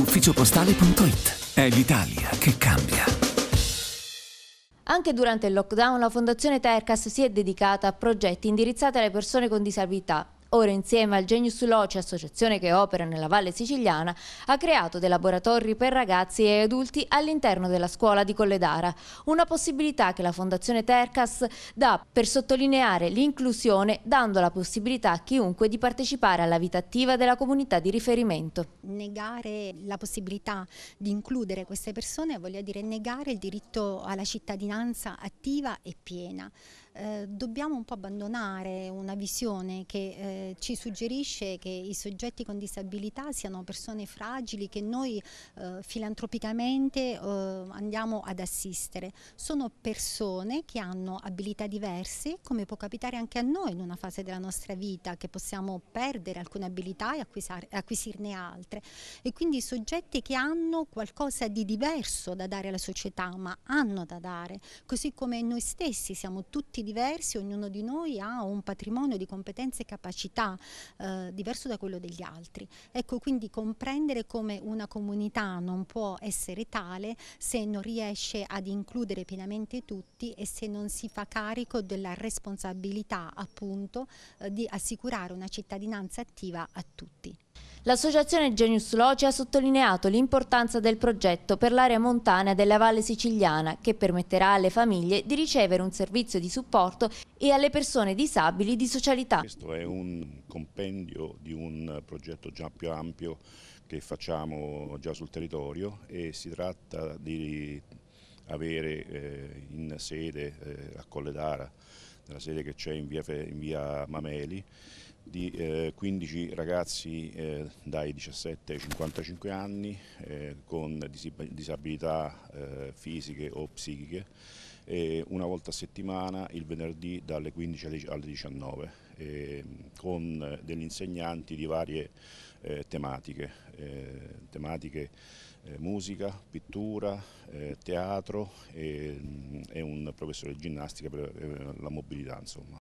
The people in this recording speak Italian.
ufficiopostale.it. È l'Italia che cambia. Anche durante il lockdown la Fondazione Tercas si è dedicata a progetti indirizzati alle persone con disabilità, Ora insieme al Genius Loci, cioè associazione che opera nella Valle Siciliana, ha creato dei laboratori per ragazzi e adulti all'interno della scuola di Colledara, una possibilità che la Fondazione Tercas dà per sottolineare l'inclusione dando la possibilità a chiunque di partecipare alla vita attiva della comunità di riferimento. Negare la possibilità di includere queste persone vuol dire negare il diritto alla cittadinanza attiva e piena. Eh, dobbiamo un po' abbandonare una visione che eh, ci suggerisce che i soggetti con disabilità siano persone fragili che noi eh, filantropicamente eh, andiamo ad assistere. Sono persone che hanno abilità diverse, come può capitare anche a noi in una fase della nostra vita, che possiamo perdere alcune abilità e acquisirne altre. E quindi soggetti che hanno qualcosa di diverso da dare alla società, ma hanno da dare, così come noi stessi siamo tutti tutti diversi, ognuno di noi ha un patrimonio di competenze e capacità eh, diverso da quello degli altri. Ecco, quindi comprendere come una comunità non può essere tale se non riesce ad includere pienamente tutti e se non si fa carico della responsabilità appunto eh, di assicurare una cittadinanza attiva a tutti. L'associazione Genius Loci ha sottolineato l'importanza del progetto per l'area montana della Valle Siciliana che permetterà alle famiglie di ricevere un servizio di supporto supporto e alle persone disabili di socialità. Questo è un compendio di un progetto già più ampio che facciamo già sul territorio e si tratta di avere eh, in sede eh, a Colle d'Ara, nella sede che c'è in via Mameli, di eh, 15 ragazzi eh, dai 17 ai 55 anni eh, con disabilità eh, fisiche o psichiche una volta a settimana il venerdì dalle 15 alle 19 ehm, con degli insegnanti di varie eh, tematiche, eh, tematiche musica, pittura, teatro e, ehm, e un professore di ginnastica per la mobilità. Insomma.